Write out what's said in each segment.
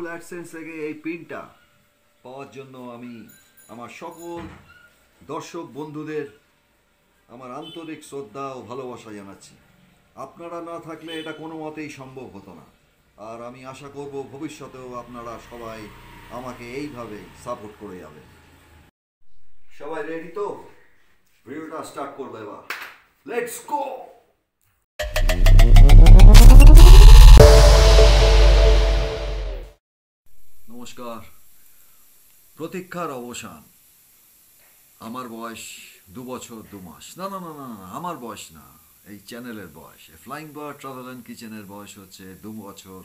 Google AdSense থেকে এই পিনটা পাওয়ার জন্য আমি আমার সকল দর্শক বন্ধুদের আমার আন্তরিক শ্রদ্ধা ও ভালোবাসা জানাচ্ছি আপনারা না থাকলে এটা কোনো মতেই সম্ভব হতো না আর আমি আশা করব ভবিষ্যতেও আপনারা সবাই আমাকে এইভাবে সাপোর্ট করে যাবেন সবাই রেডি তো ভিডিওটা স্টার্ট করবো এবার লেটস গো নমস্কার প্রতীক্ষার অবসান আমার বয়স দু বছর দু মাস না না না না আমার বয়স না এই চ্যানেলের বয়স ফ্লাইং বার্ড ট্রাভেল অ্যান্ড কিচেনের বয়স হচ্ছে দু বছর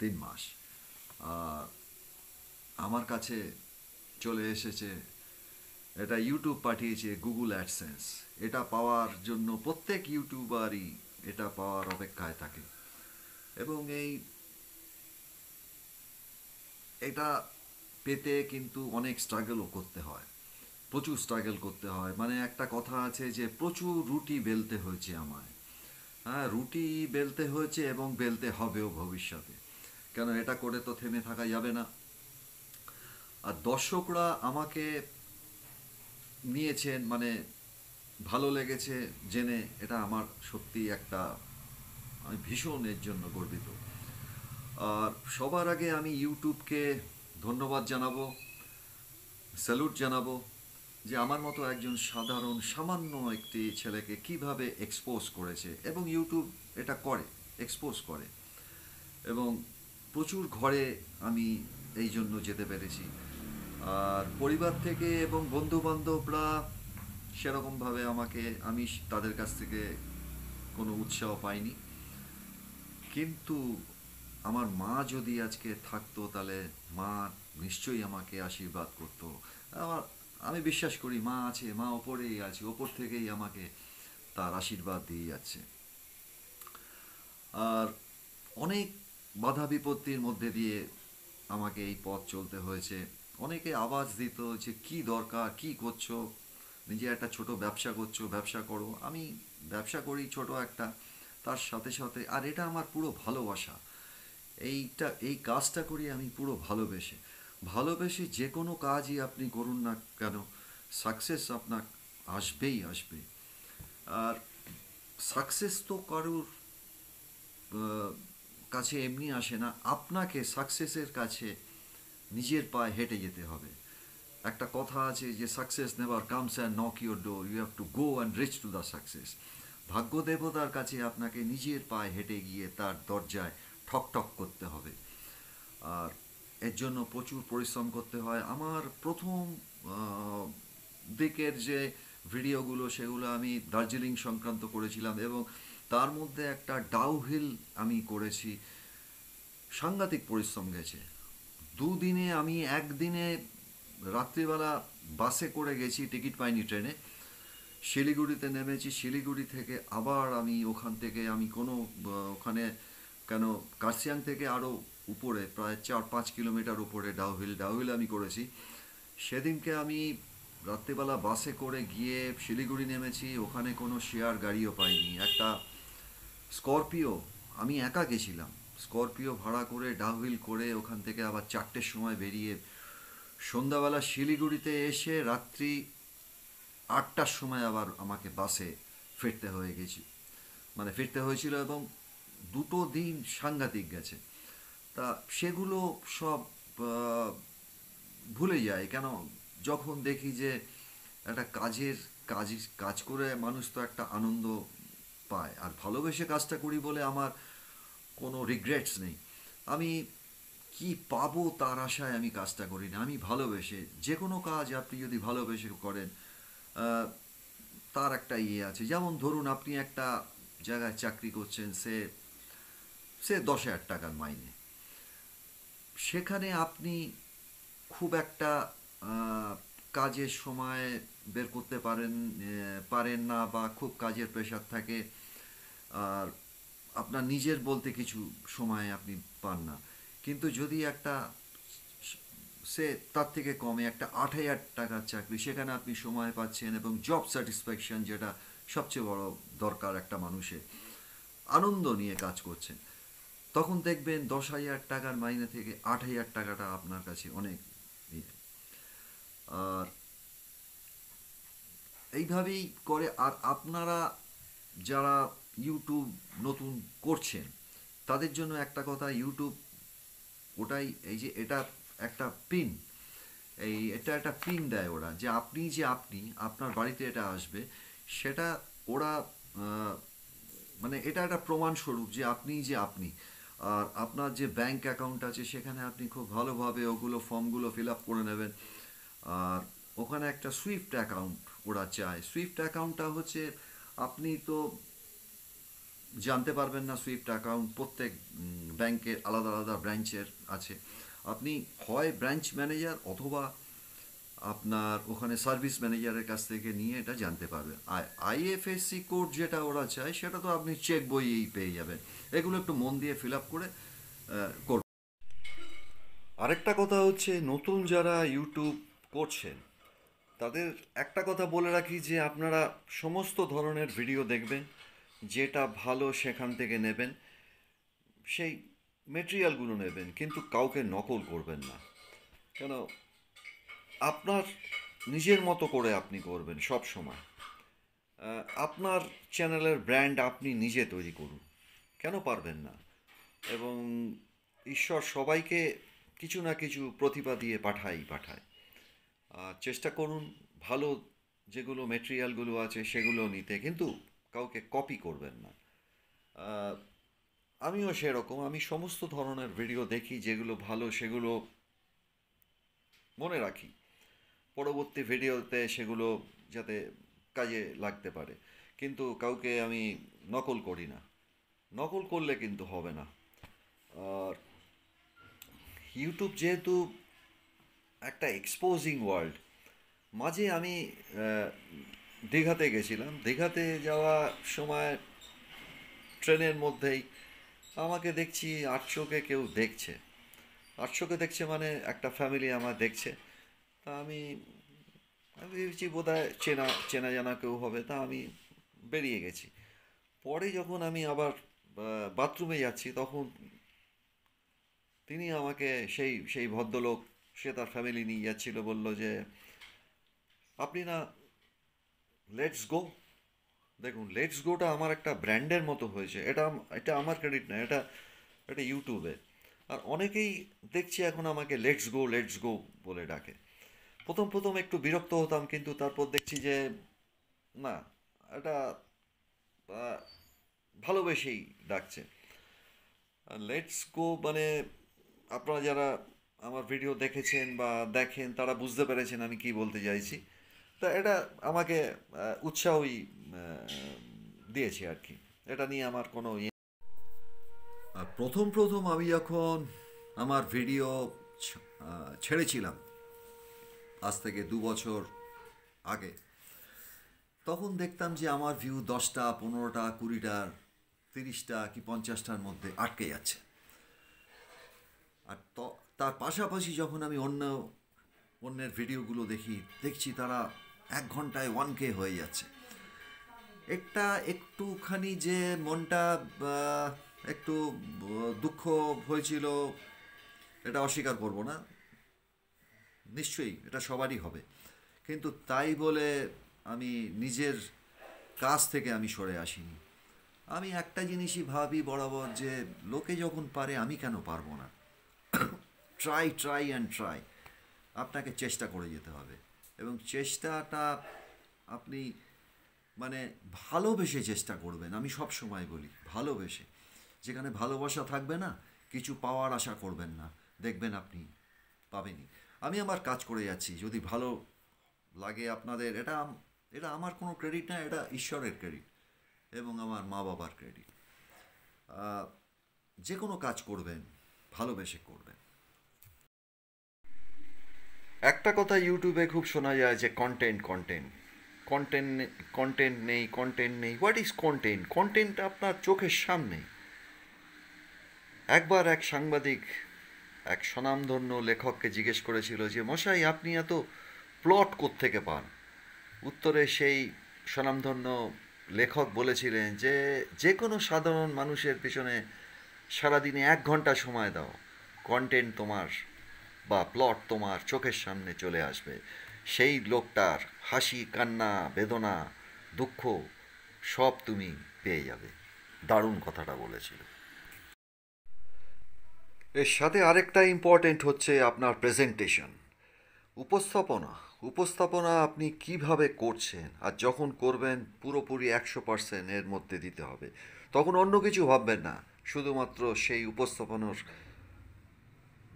তিন মাস আর আমার কাছে চলে এসেছে এটা ইউটিউব পাঠিয়েছে গুগল অ্যাডসেন্স এটা পাওয়ার জন্য প্রত্যেক ইউটিউবারই এটা পাওয়ার অপেক্ষায় থাকে এবং এই এটা পেতে কিন্তু অনেক স্ট্রাগলও করতে হয় প্রচুর স্ট্রাগল করতে হয় মানে একটা কথা আছে যে প্রচুর রুটি বেলতে হয়েছে আমায় হ্যাঁ রুটি বেলতে হয়েছে এবং বেলতে হবেও ভবিষ্যতে কেন এটা করে তো থেমে থাকা যাবে না আর দর্শকরা আমাকে নিয়েছেন মানে ভালো লেগেছে জেনে এটা আমার সত্যি একটা আমি ভীষণ এর জন্য গর্বিত আর সবার আগে আমি ইউটিউবকে ধন্যবাদ জানাবো স্যালুট জানাবো যে আমার মতো একজন সাধারণ সামান্য একটি ছেলেকে কিভাবে এক্সপোজ করেছে এবং ইউটিউব এটা করে এক্সপোজ করে এবং প্রচুর ঘরে আমি এই জন্য যেতে পেরেছি আর পরিবার থেকে এবং বন্ধুবান্ধবরা সেরকমভাবে আমাকে আমি তাদের কাছ থেকে কোনো উৎসাহ পাইনি কিন্তু আমার মা যদি আজকে থাকতো তাহলে মা নিশ্চয়ই আমাকে আশীর্বাদ করত আমার আমি বিশ্বাস করি মা আছে মা ওপরেই আছে ওপর থেকেই আমাকে তার আশীর্বাদ দিয়ে যাচ্ছে আর অনেক বাধা বিপত্তির মধ্যে দিয়ে আমাকে এই পথ চলতে হয়েছে অনেকে আওয়াজ দিত যে কি দরকার কি করছো নিজে একটা ছোট ব্যবসা করছো ব্যবসা করো আমি ব্যবসা করি ছোট একটা তার সাথে সাথে আর এটা আমার পুরো ভালোবাসা এইটা এই কাজটা করি আমি পুরো ভালোবেসে ভালোবেসে যে কোনো কাজই আপনি করুন না কেন সাকসেস আপনার আসবেই আসবে আর সাকসেস তো কারুর কাছে এমনি আসে না আপনাকে সাকসেসের কাছে নিজের পায়ে হেঁটে যেতে হবে একটা কথা আছে যে success never comes and knock your door you have to go and reach to the success ভাগ্য দেবতার কাছে আপনাকে নিজের পায়ে হেঁটে গিয়ে তার দরজায় ঠকঠক করতে হবে আর এর জন্য প্রচুর পরিশ্রম করতে হয় আমার প্রথম দিকের যে ভিডিওগুলো সেগুলো আমি দার্জিলিং সংক্রান্ত করেছিলাম এবং তার মধ্যে একটা ডাউহিল আমি করেছি সাংঘাতিক পরিশ্রম গেছে দুদিনে আমি একদিনে রাত্রিবেলা বাসে করে গেছি টিকিট পাইনি ট্রেনে শিলিগুড়িতে নেমেছি শিলিগুড়ি থেকে আবার আমি ওখান থেকে আমি কোনো ওখানে কেন কার্সিয়াং থেকে আরও উপরে প্রায় চার পাঁচ কিলোমিটার উপরে ডাউহিল ডাউহিল আমি করেছি সেদিনকে আমি রাত্রিবেলা বাসে করে গিয়ে শিলিগুড়ি নেমেছি ওখানে কোনো শেয়ার গাড়িও পাইনি একটা স্করপিও আমি একা গেছিলাম স্করপিও ভাড়া করে ডাউহিল করে ওখান থেকে আবার চারটের সময় বেরিয়ে সন্ধ্যাবেলা শিলিগুড়িতে এসে রাত্রি আটটার সময় আবার আমাকে বাসে ফিরতে হয়ে গেছি মানে ফিরতে হয়েছিল এবং দুটো দিন সাংঘাতিক গেছে তা সেগুলো সব ভুলে যায় কেন যখন দেখি যে একটা কাজের কাজ কাজ করে মানুষ তো একটা আনন্দ পায় আর ভালোবেসে কাজটা করি বলে আমার কোনো রিগ্রেটস নেই আমি কি পাবো তার আশায় আমি কাজটা করি না আমি ভালোবেসে যে কোনো কাজ আপনি যদি ভালোবেসে করেন তার একটা ইয়ে আছে যেমন ধরুন আপনি একটা জায়গায় চাকরি করছেন সে সে দশ হাজার টাকার মাইনে সেখানে আপনি খুব একটা কাজের সময় বের করতে পারেন পারেন না বা খুব কাজের প্রেশার থাকে আর আপনার নিজের বলতে কিছু সময় আপনি পান না কিন্তু যদি একটা সে তার থেকে কমে একটা আট হাজার টাকার চাকরি সেখানে আপনি সময় পাচ্ছেন এবং জব স্যাটিসফ্যাকশন যেটা সবচেয়ে বড় দরকার একটা মানুষের আনন্দ নিয়ে কাজ করছেন তখন দেখবেন দশ হাজার টাকার মাইনে থেকে আট হাজার টাকাটা আপনার কাছে অনেক আর এইভাবেই করে আর আপনারা যারা ইউটিউব নতুন করছেন তাদের জন্য একটা কথা ইউটিউব ওটাই এই যে এটা একটা পিন এই এটা একটা পিন দেয় ওরা যে আপনি যে আপনি আপনার বাড়িতে এটা আসবে সেটা ওরা মানে এটা একটা প্রমাণস্বরূপ যে আপনি যে আপনি আর আপনার যে ব্যাংক অ্যাকাউন্ট আছে সেখানে আপনি খুব ভালোভাবে ওগুলো ফর্মগুলো ফিল আপ করে নেবেন আর ওখানে একটা সুইফট অ্যাকাউন্ট ওরা চায় সুইফট অ্যাকাউন্টটা হচ্ছে আপনি তো জানতে পারবেন না সুইফট অ্যাকাউন্ট প্রত্যেক ব্যাংকের আলাদা আলাদা ব্রাঞ্চের আছে আপনি হয় ব্রাঞ্চ ম্যানেজার অথবা আপনার ওখানে সার্ভিস ম্যানেজারের কাছ থেকে নিয়ে এটা জানতে পারবে আর আইএফএসসি কোড যেটা ওরা চায় সেটা তো আপনি চেক বইয়েই পেয়ে যাবেন এগুলো একটু মন দিয়ে ফিল আপ করে করবেন আরেকটা কথা হচ্ছে নতুন যারা ইউটিউব করছেন তাদের একটা কথা বলে রাখি যে আপনারা সমস্ত ধরনের ভিডিও দেখবেন যেটা ভালো সেখান থেকে নেবেন সেই মেটেরিয়ালগুলো নেবেন কিন্তু কাউকে নকল করবেন না কেন আপনার নিজের মতো করে আপনি করবেন সব সময় আপনার চ্যানেলের ব্র্যান্ড আপনি নিজে তৈরি করুন কেন পারবেন না এবং ঈশ্বর সবাইকে কিছু না কিছু প্রতিভা দিয়ে পাঠাই পাঠায় চেষ্টা করুন ভালো যেগুলো মেটেরিয়ালগুলো আছে সেগুলো নিতে কিন্তু কাউকে কপি করবেন না আমিও সেরকম আমি সমস্ত ধরনের ভিডিও দেখি যেগুলো ভালো সেগুলো মনে রাখি পরবর্তী ভিডিওতে সেগুলো যাতে কাজে লাগতে পারে কিন্তু কাউকে আমি নকল করি না নকল করলে কিন্তু হবে না আর ইউটিউব যেহেতু একটা এক্সপোজিং ওয়ার্ল্ড মাঝে আমি দীঘাতে গেছিলাম দীঘাতে যাওয়ার সময় ট্রেনের মধ্যেই আমাকে দেখছি আটশোকে কেউ দেখছে আটশোকে দেখছে মানে একটা ফ্যামিলি আমার দেখছে আমি আমি ভেবেছি বোধ চেনা চেনা জানা কেউ হবে তা আমি বেরিয়ে গেছি পরে যখন আমি আবার বাথরুমে যাচ্ছি তখন তিনি আমাকে সেই সেই ভদ্রলোক সে তার ফ্যামিলি নিয়ে যাচ্ছিল বলল যে আপনি না লেটস গো দেখুন লেটস গোটা আমার একটা ব্র্যান্ডের মতো হয়েছে এটা এটা আমার ক্রেডিট না এটা এটা ইউটিউবে আর অনেকেই দেখছি এখন আমাকে লেটস গো লেটস গো বলে ডাকে প্রথম প্রথম একটু বিরক্ত হতাম কিন্তু তারপর দেখছি যে না এটা ভালোবেসেই ডাকছে লেটস গো মানে আপনারা যারা আমার ভিডিও দেখেছেন বা দেখেন তারা বুঝতে পেরেছেন আমি কি বলতে চাইছি তা এটা আমাকে উৎসাহই দিয়েছে আর কি এটা নিয়ে আমার কোনো ইয়ে আর প্রথম প্রথম আমি যখন আমার ভিডিও ছেড়েছিলাম আজ থেকে দু বছর আগে তখন দেখতাম যে আমার ভিউ দশটা পনেরোটা কুড়িটার তিরিশটা কি পঞ্চাশটার মধ্যে আটকে যাচ্ছে আর তার পাশাপাশি যখন আমি অন্য অন্যের ভিডিওগুলো দেখি দেখছি তারা এক ঘন্টায় ওয়ান কে হয়ে যাচ্ছে একটা একটুখানি যে মনটা একটু দুঃখ হয়েছিল এটা অস্বীকার করবো না নিশ্চয়ই এটা সবারই হবে কিন্তু তাই বলে আমি নিজের কাজ থেকে আমি সরে আসিনি আমি একটা জিনিসই ভাবি বরাবর যে লোকে যখন পারে আমি কেন পারবো না ট্রাই ট্রাই অ্যান্ড ট্রাই আপনাকে চেষ্টা করে যেতে হবে এবং চেষ্টাটা আপনি মানে ভালোবেসে চেষ্টা করবেন আমি সব সময় বলি ভালোবেসে যেখানে ভালোবাসা থাকবে না কিছু পাওয়ার আশা করবেন না দেখবেন আপনি পাবেনি আমি আমার কাজ করে যাচ্ছি যদি ভালো লাগে আপনাদের এটা এটা আমার কোনো ক্রেডিট না এটা ঈশ্বরের ক্রেডিট এবং আমার মা বাবার ক্রেডিট যে কোনো কাজ করবেন ভালোবেসে করবেন একটা কথা ইউটিউবে খুব শোনা যায় যে কন্টেন্ট কন্টেন্ট কন্টেন্ট কন্টেন্ট নেই কন্টেন্ট নেই হোয়াট ইজ কন্টেন্ট কন্টেন্ট আপনার চোখের সামনে একবার এক সাংবাদিক এক স্বনামধন্য লেখককে জিজ্ঞেস করেছিল যে মশাই আপনি এত প্লট থেকে পান উত্তরে সেই স্বনামধন্য লেখক বলেছিলেন যে যে কোনো সাধারণ মানুষের পিছনে সারাদিনে এক ঘন্টা সময় দাও কন্টেন্ট তোমার বা প্লট তোমার চোখের সামনে চলে আসবে সেই লোকটার হাসি কান্না বেদনা দুঃখ সব তুমি পেয়ে যাবে দারুণ কথাটা বলেছিল এর সাথে আরেকটা ইম্পর্টেন্ট হচ্ছে আপনার প্রেজেন্টেশন উপস্থাপনা উপস্থাপনা আপনি কিভাবে করছেন আর যখন করবেন পুরোপুরি একশো পার্সেন্ট এর মধ্যে দিতে হবে তখন অন্য কিছু ভাববেন না শুধুমাত্র সেই উপস্থাপনার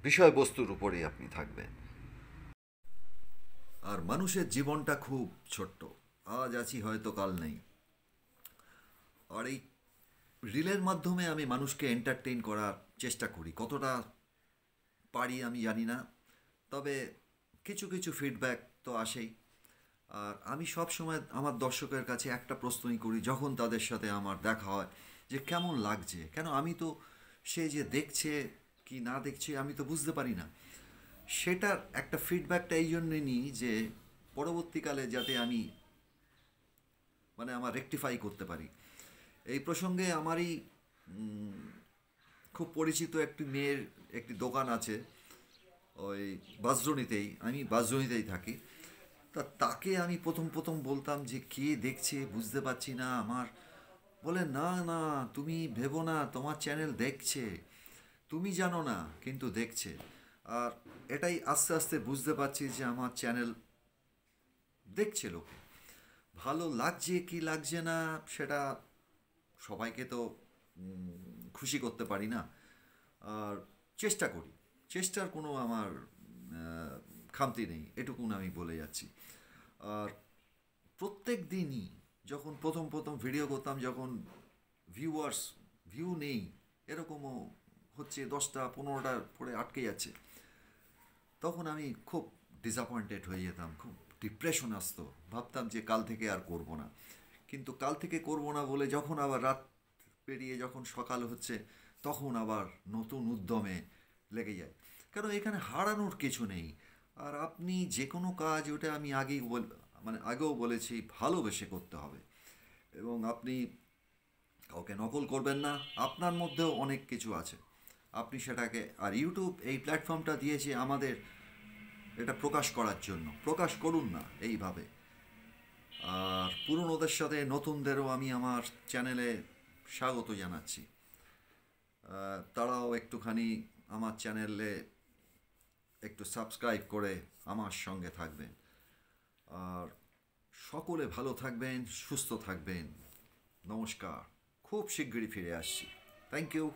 বিষয়বস্তুর উপরেই আপনি থাকবেন আর মানুষের জীবনটা খুব ছোট্ট আজ আছি হয়তো কাল নেই আর এই রিলের মাধ্যমে আমি মানুষকে এন্টারটেইন করার চেষ্টা করি কতটা পারি আমি জানি না তবে কিছু কিছু ফিডব্যাক তো আসেই আর আমি সব সময় আমার দর্শকের কাছে একটা প্রশ্নই করি যখন তাদের সাথে আমার দেখা হয় যে কেমন লাগছে কেন আমি তো সে যে দেখছে কি না দেখছে আমি তো বুঝতে পারি না সেটার একটা ফিডব্যাকটা এই জন্যে নিই যে পরবর্তীকালে যাতে আমি মানে আমার রেকটিফাই করতে পারি এই প্রসঙ্গে আমারই খুব পরিচিত একটি মেয়ের একটি দোকান আছে ওই বাসজনিতেই আমি বাসজনিতেই থাকি তা তাকে আমি প্রথম প্রথম বলতাম যে কে দেখছে বুঝতে পারছি না আমার বলে না না তুমি ভেবো না তোমার চ্যানেল দেখছে তুমি জানো না কিন্তু দেখছে আর এটাই আস্তে আস্তে বুঝতে পারছি যে আমার চ্যানেল দেখছে লোকে ভালো লাগছে কি লাগছে না সেটা সবাইকে তো খুশি করতে পারি না আর চেষ্টা করি চেষ্টার কোনো আমার খামতি নেই এটুকুন আমি বলে যাচ্ছি আর প্রত্যেক দিনই যখন প্রথম প্রথম ভিডিও করতাম যখন ভিউয়ার্স ভিউ নেই এরকমও হচ্ছে দশটা পনেরোটার পরে আটকে যাচ্ছে তখন আমি খুব ডিসঅ্যাপয়েন্টেড হয়ে যেতাম খুব ডিপ্রেশন আসতো ভাবতাম যে কাল থেকে আর করব না কিন্তু কাল থেকে করব না বলে যখন আবার রাত পেরিয়ে যখন সকাল হচ্ছে তখন আবার নতুন উদ্যমে লেগে যায় কারণ এখানে হারানোর কিছু নেই আর আপনি যে কোনো কাজ ওটা আমি আগেই বল মানে আগেও বলেছি ভালোবেসে করতে হবে এবং আপনি কাউকে নকল করবেন না আপনার মধ্যেও অনেক কিছু আছে আপনি সেটাকে আর ইউটিউব এই প্ল্যাটফর্মটা দিয়েছে আমাদের এটা প্রকাশ করার জন্য প্রকাশ করুন না এইভাবে আর পুরনোদের সাথে নতুনদেরও আমি আমার চ্যানেলে স্বাগত জানাচ্ছি তারাও একটুখানি আমার চ্যানেলে একটু সাবস্ক্রাইব করে আমার সঙ্গে থাকবেন আর সকলে ভালো থাকবেন সুস্থ থাকবেন নমস্কার খুব শীঘ্রই ফিরে আসছি থ্যাংক ইউ